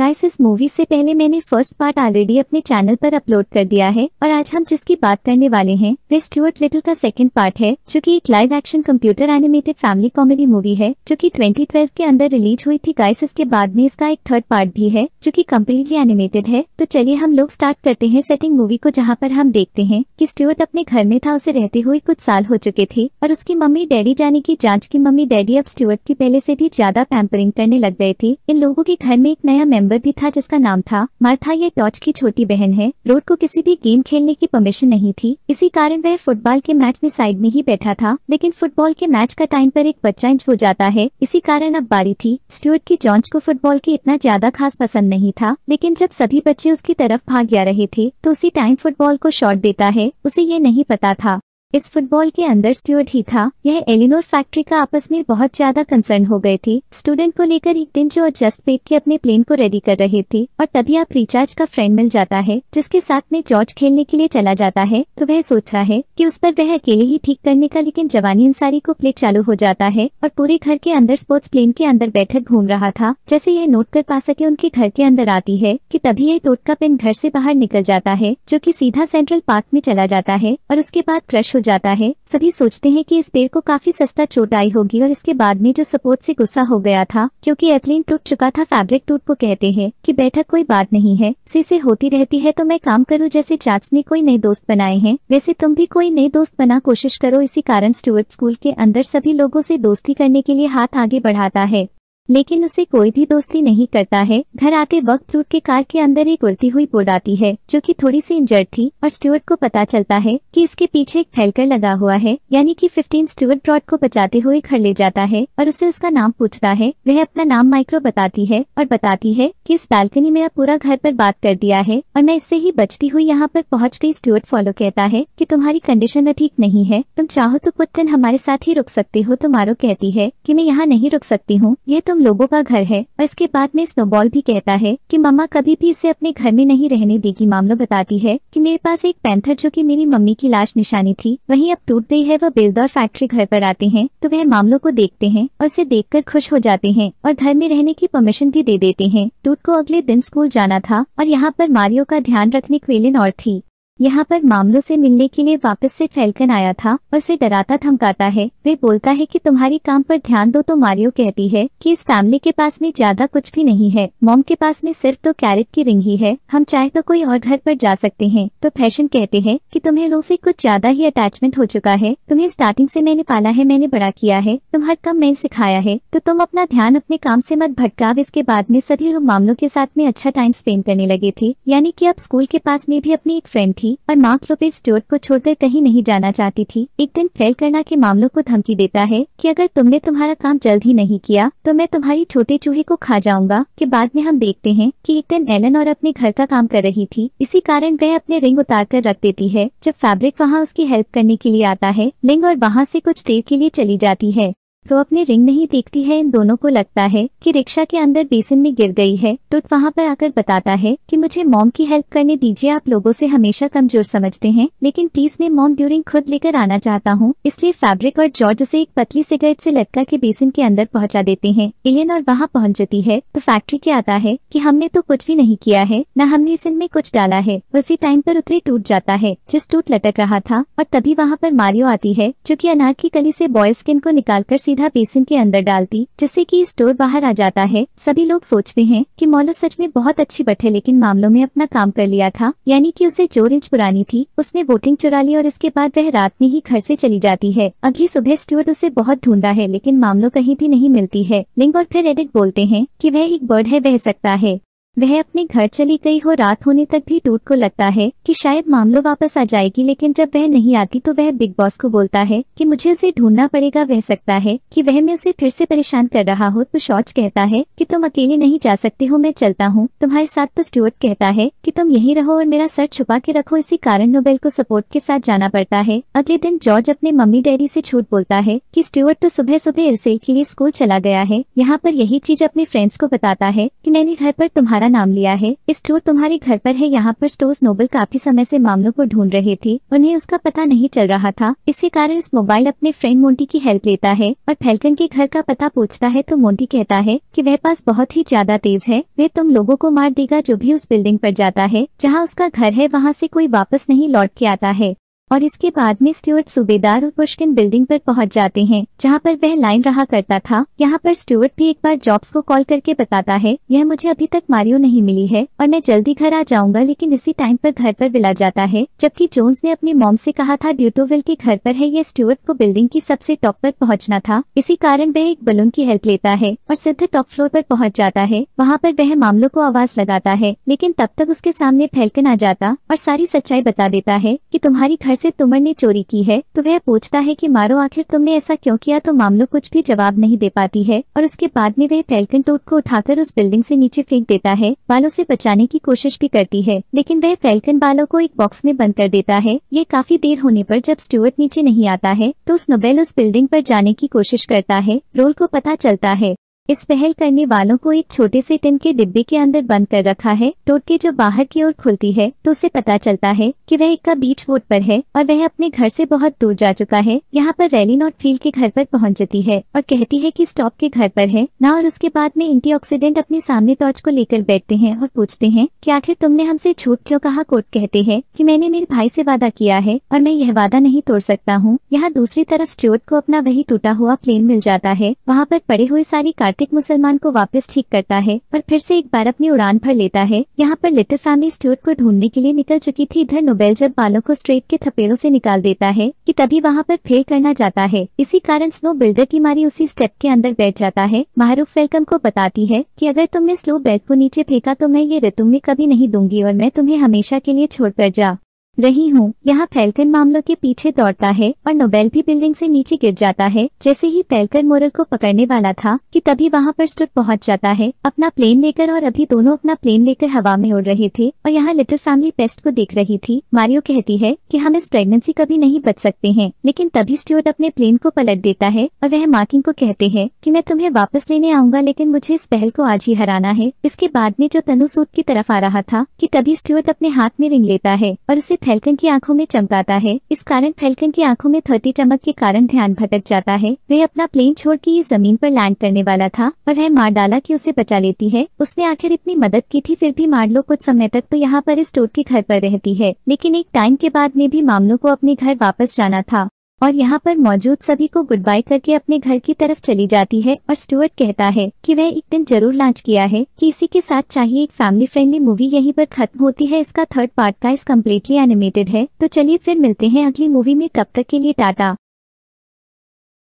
guys इस movie से पहले मैंने फर्स्ट पार्ट ऑलरेडी अपने चैनल पर अपलोड कर दिया है और आज हम जिसकी बात करने वाले हैं वे स्टुअर्ट लिटिल का सेकंड पार्ट है जो कि एक live action computer animated family comedy movie है जो कि 2012 के अंदर रिलीज हुई थी गाइस इसके बाद में इसका एक थर्ड पार्ट भी है जो की कम्प्लीटली एनिमेटेड है तो चलिए हम लोग स्टार्ट करते हैं सेटिंग मूवी को जहाँ पर हम देखते हैं की स्टुअर्ट अपने घर में था उसे रहते हुए कुछ साल हो चुके थे और उसकी मम्मी डैडी जाने की जाँच की मम्मी डैडी अब स्टुअर्ट की पहले ऐसी भी ज्यादा पैम्परिंग करने लग गए थे इन लोगों के घर में एक नया मेम्बर मेंबर भी था जिसका नाम था मार्था ये टॉर्च की छोटी बहन है रोड को किसी भी गेम खेलने की परमिशन नहीं थी इसी कारण वह फुटबॉल के मैच में साइड में ही बैठा था लेकिन फुटबॉल के मैच का टाइम पर एक बच्चा इंच हो जाता है इसी कारण अब बारी थी स्टूअर्ट की जॉन्च को फुटबॉल की इतना ज्यादा खास पसंद नहीं था लेकिन जब सभी बच्चे उसकी तरफ भाग जा रहे थे तो उसी टाइम फुटबॉल को शॉर्ट देता है उसे ये नहीं पता था इस फुटबॉल के अंदर स्टूअर्ट ही था यह एलिनोर फैक्ट्री का आपस में बहुत ज्यादा कंसर्न हो गए थे स्टूडेंट को लेकर एक दिन जो जस्ट पेट के अपने प्लेन को रेडी कर रहे थे और तभी आप रिचार्ज का फ्रेंड मिल जाता है जिसके साथ में जॉर्ज खेलने के लिए चला जाता है तो वह सोच रहा है की उस पर वह अकेले ही ठीक करने का लेकिन जवानी अंसारी को प्ले चालू हो जाता है और पूरे घर के अंदर स्पोर्ट्स प्लेन के अंदर बैठक घूम रहा था जैसे यह नोट कर पा सके उनके घर के अंदर आती है की तभी यह टोटका पेन घर से बाहर निकल जाता है जो की सीधा सेंट्रल पार्क में चला जाता है और उसके बाद क्रश हो जाता है सभी सोचते हैं कि इस पेड़ को काफी सस्ता चोट आई होगी और इसके बाद में जो सपोर्ट से गुस्सा हो गया था क्योंकि एयरप्लेन टूट चुका था फैब्रिक टूट को कहते हैं कि बैठक कोई बात नहीं है सीसे होती रहती है तो मैं काम करूँ जैसे चाच ने कोई नए दोस्त बनाए हैं वैसे तुम भी कोई नए दोस्त बना कोशिश करो इसी कारण स्टूअर्ट स्कूल के अंदर सभी लोगों ऐसी दोस्ती करने के लिए हाथ आगे बढ़ाता है लेकिन उसे कोई भी दोस्ती नहीं करता है घर आते वक्त रूट के कार के अंदर एक उड़ती हुई बोर्ड आती है जो कि थोड़ी सी इंजर्ड थी और स्टुअर्ट को पता चलता है कि इसके पीछे एक फैलकर लगा हुआ है यानी कि 15 स्टुअर्ट ब्रॉड को बचाते हुए घर ले जाता है और उसे उसका नाम पूछता है वह अपना नाम माइक्रो बताती है और बताती है की इस बालकनी में पूरा घर आरोप बात कर दिया है और मैं इससे ही बचती हुई यहाँ पर पहुँच गई स्टूअर्ट फॉलो कहता है की तुम्हारी कंडीशन तो ठीक नहीं है तुम चाहो तो कुछ दिन हमारे साथ ही रुक सकते हो तुम्हारो तो कहती है की मैं यहाँ नहीं रुक सकती हूँ ये तुम तो लोगों का घर है और इसके बाद में स्नोबॉल भी कहता है कि मम्मा कभी भी इसे अपने घर में नहीं रहने देगी मामलो बताती है कि मेरे पास एक पैंथर जो कि मेरी मम्मी की लाश निशानी थी वही अब टूट गई है वह बेलदौर फैक्ट्री घर पर आते हैं तो वह मामलों को देखते हैं और उसे देख खुश हो जाते हैं और घर में रहने की परमिशन भी दे देते हैं टूट को अगले दिन स्कूल जाना था और यहाँ पर मारियो का ध्यान रखने क्वेलिन और थी यहाँ पर मामलों से मिलने के लिए वापस से फैलकन आया था और उसे डराता धमकाता है वे बोलता है कि तुम्हारी काम पर ध्यान दो तो मारियो कहती है कि इस फैमिली के पास में ज्यादा कुछ भी नहीं है मॉम के पास में सिर्फ तो कैरेट की रिंग ही है हम चाहे तो कोई और घर पर जा सकते हैं तो फैशन कहते हैं कि तुम्हें लोग ऐसी कुछ ज्यादा ही अटैचमेंट हो चुका है तुम्हें स्टार्टिंग ऐसी मैंने पाला है मैंने बड़ा किया है तुम हर कम मैंने सिखाया है तो तुम अपना ध्यान अपने काम ऐसी मत भटकाव इसके बाद में सभी लोग मामलों के साथ में अच्छा टाइम स्पेंड करने लगे थे यानी की अब स्कूल के पास में भी अपनी एक फ्रेंड थी थी और मार्क लोपेज स्टोर्ट को छोड़कर कहीं नहीं जाना चाहती थी एक दिन फेल करना के मामलों को धमकी देता है कि अगर तुमने तुम्हारा काम जल्द ही नहीं किया तो मैं तुम्हारी छोटे चूहे को खा जाऊंगा के बाद में हम देखते हैं कि एक दिन एलन और अपने घर का काम कर रही थी इसी कारण वह अपने रिंग उतार कर रख देती है जब फैब्रिक वहाँ उसकी हेल्प करने के लिए आता है लिंग और वहाँ से कुछ देर के लिए चली जाती है तो अपने रिंग नहीं देखती है इन दोनों को लगता है कि रिक्शा के अंदर बेसिन में गिर गई है टुट वहाँ पर आकर बताता है कि मुझे मॉम की हेल्प करने दीजिए आप लोगों से हमेशा कमजोर समझते हैं लेकिन प्लीज मैं मॉम ड्यूरिंग खुद लेकर आना चाहता हूँ इसलिए फैब्रिक और जॉर्ज उसे एक पतली सिगरेट से लटका के बेसिन के अंदर पहुँचा देते हैं इलियन और वहाँ पहुँच जाती है तो फैक्ट्री के आता है की हमने तो कुछ भी नहीं किया है न हमने इस में कुछ डाला है उसी टाइम पर उतरे टूट जाता है जिस टूट लटक रहा था और तभी वहाँ पर मारियो आती है जो की अनार की कली ऐसी बॉयल स्किन को निकाल कर सीधा बेसिन के अंदर डालती जिससे कि स्टोर बाहर आ जाता है सभी लोग सोचते हैं कि मौलो सच में बहुत अच्छी बैठे लेकिन मामलों में अपना काम कर लिया था यानी कि उसे चोर इंच पुरानी थी उसने वोटिंग चुरा ली और इसके बाद वह रात में ही घर से चली जाती है अगली सुबह स्टोर उसे बहुत ढूंढा है लेकिन मामलों कहीं भी नहीं मिलती है लिंग और फिर एडिट बोलते हैं की वह एक बर्ड है बह सकता है वह अपने घर चली गई हो रात होने तक भी टूट को लगता है कि शायद मामलो वापस आ जाएगी लेकिन जब वह नहीं आती तो वह बिग बॉस को बोलता है कि मुझे उसे ढूंढना पड़ेगा वह सकता है कि वह मैं उसे फिर से परेशान कर रहा हो तो शौच कहता है कि तुम अकेले नहीं जा सकते हो मैं चलता हूँ तुम्हारे साथ तो स्टूअर्ट कहता है की तुम यही रहो और मेरा सर छुपा के रखो इसी कारण नोबेल को सपोर्ट के साथ जाना पड़ता है अगले दिन जॉर्ज अपने मम्मी डैडी ऐसी छूट बोलता है की स्टूअर्ट तो सुबह सुबह इरसेल के लिए स्कूल चला गया है यहाँ पर यही चीज अपने फ्रेंड्स को बताता है की मैंने घर आरोप तुम्हारा तुम्हारा नाम लिया है इस स्टोर तुम्हारे घर पर है यहाँ पर स्टोर्स नोबल काफी समय से मामलों को ढूंढ रहे थे उन्हें उसका पता नहीं चल रहा था इसी कारण इस मोबाइल अपने फ्रेंड मोन्टी की हेल्प लेता है और फैल्कन के घर का पता पूछता है तो मोन्टी कहता है की वह पास बहुत ही ज्यादा तेज है वह तुम लोगो को मार देगा जो भी उस बिल्डिंग आरोप जाता है जहाँ उसका घर है वहाँ ऐसी कोई वापस नहीं लौट के आता है और इसके बाद में स्टुअर्ट सूबेदार और पुष्किन बिल्डिंग पर पहुंच जाते हैं जहां पर वह लाइन रहा करता था यहाँ पर स्टुअर्ट भी एक बार जॉब्स को कॉल करके बताता है यह मुझे अभी तक मारियो नहीं मिली है और मैं जल्दी घर आ जाऊंगा लेकिन इसी टाइम पर घर पर बिला जाता है जबकि जोन्स ने अपने मॉम से कहा था ड्यूटोविल के घर पर है यह स्टुअर्ट को बिल्डिंग की सबसे टॉप पर पहुँचना था इसी कारण वह एक बलून की हेल्प लेता है और सिद्ध टॉप फ्लोर पर पहुँच जाता है वहाँ पर वह मामलों को आवाज लगाता है लेकिन तब तक उसके सामने फैलकन आ जाता और सारी सच्चाई बता देता है की तुम्हारी घर से तुमर ने चोरी की है तो वह पूछता है कि मारो आखिर तुमने ऐसा क्यों किया तो मामलो कुछ भी जवाब नहीं दे पाती है और उसके बाद में वह फैल्कन टोट को उठाकर उस बिल्डिंग से नीचे फेंक देता है बालों से बचाने की कोशिश भी करती है लेकिन वह फैल्कन बालों को एक बॉक्स में बंद कर देता है ये काफी देर होने पर जब स्टूअर्ट नीचे नहीं आता है तो उस नोबेल उस बिल्डिंग पर जाने की कोशिश करता है रोल को पता चलता है इस पहल करने वालों को एक छोटे से टिन के डिब्बे के अंदर बंद कर रखा है टोटके जो बाहर की ओर खुलती है तो उसे पता चलता है कि वह एक का बीच वोट पर है और वह अपने घर से बहुत दूर जा चुका है यहाँ पर रैली नॉट फील्ड के घर पर पहुँच जाती है और कहती है कि स्टॉप के घर पर है ना और उसके बाद में एंटी अपने सामने टॉर्च को लेकर बैठते हैं और पूछते हैं की आखिर तुमने हमसे छूट क्यों कहा कोर्ट कहते हैं की मैंने मेरे भाई ऐसी वादा किया है और मैं यह वादा नहीं तोड़ सकता हूँ यहाँ दूसरी तरफ स्टोर्ट को अपना वही टूटा हुआ प्लेन मिल जाता है वहाँ पर पड़े हुए सारी कार फनाटिक मुसलमान को वापस ठीक करता है और फिर से एक बार अपनी उड़ान भर लेता है यहाँ पर लिटिल फैमिली स्टूअर्ट को ढूंढने के लिए निकल चुकी थी इधर नोबेल जब बालों को स्ट्रेट के थपेड़ों से निकाल देता है कि तभी वहाँ पर फेल करना जाता है इसी कारण स्नो बिल्डर की मारी उसी स्टेप के अंदर बैठ जाता है महारूफ वेलकम को बताती है की अगर तुमने स्लो बेल्ट को नीचे फेंका तो मैं ये रितुम में कभी नहीं दूंगी और मैं तुम्हें हमेशा के लिए छोड़ कर जा रही हूँ यहाँ फैल्कन मामलों के पीछे दौड़ता है और नोबेल भी बिल्डिंग से नीचे गिर जाता है जैसे ही फैल्कन मोरल को पकड़ने वाला था कि तभी वहाँ पर स्टूट पहुँच जाता है अपना प्लेन लेकर और अभी दोनों अपना प्लेन लेकर हवा में उड़ रहे थे और यहाँ लिटिल फैमिली पेस्ट को देख रही थी मारियो कहती है की हम इस प्रेगनेंसी कभी नहीं बच सकते है लेकिन तभी स्टूअर्ट अपने प्लेन को पलट देता है और वह मार्किंग को कहते हैं की मैं तुम्हें वापस लेने आऊंगा लेकिन मुझे इस पहल को आज ही हराना है इसके बाद में जो तनु सूट की तरफ आ रहा था की तभी स्टूअर्ट अपने हाथ में रिंग लेता है और उसे फैल्कन की आंखों में चमकाता है इस कारण फैल्कन की आंखों में थर्टी चमक के कारण ध्यान भटक जाता है वह अपना प्लेन छोड़ के ये जमीन पर लैंड करने वाला था पर वह मार डाला की उसे बचा लेती है उसने आखिर इतनी मदद की थी फिर भी लो कुछ समय तक तो यहाँ पर इस टोट के घर पर रहती है लेकिन एक टाइम के बाद में भी मामलों को अपने घर वापस जाना था और यहाँ पर मौजूद सभी को गुड बाय करके अपने घर की तरफ चली जाती है और स्टुअर्ट कहता है कि वह एक दिन जरूर लॉन्च किया है कि इसी के साथ चाहिए एक फैमिली फ्रेंडली मूवी यहीं पर खत्म होती है इसका थर्ड पार्ट का इस कम्प्लीटली एनिमेटेड है तो चलिए फिर मिलते हैं अगली मूवी में तब तक के लिए टाटा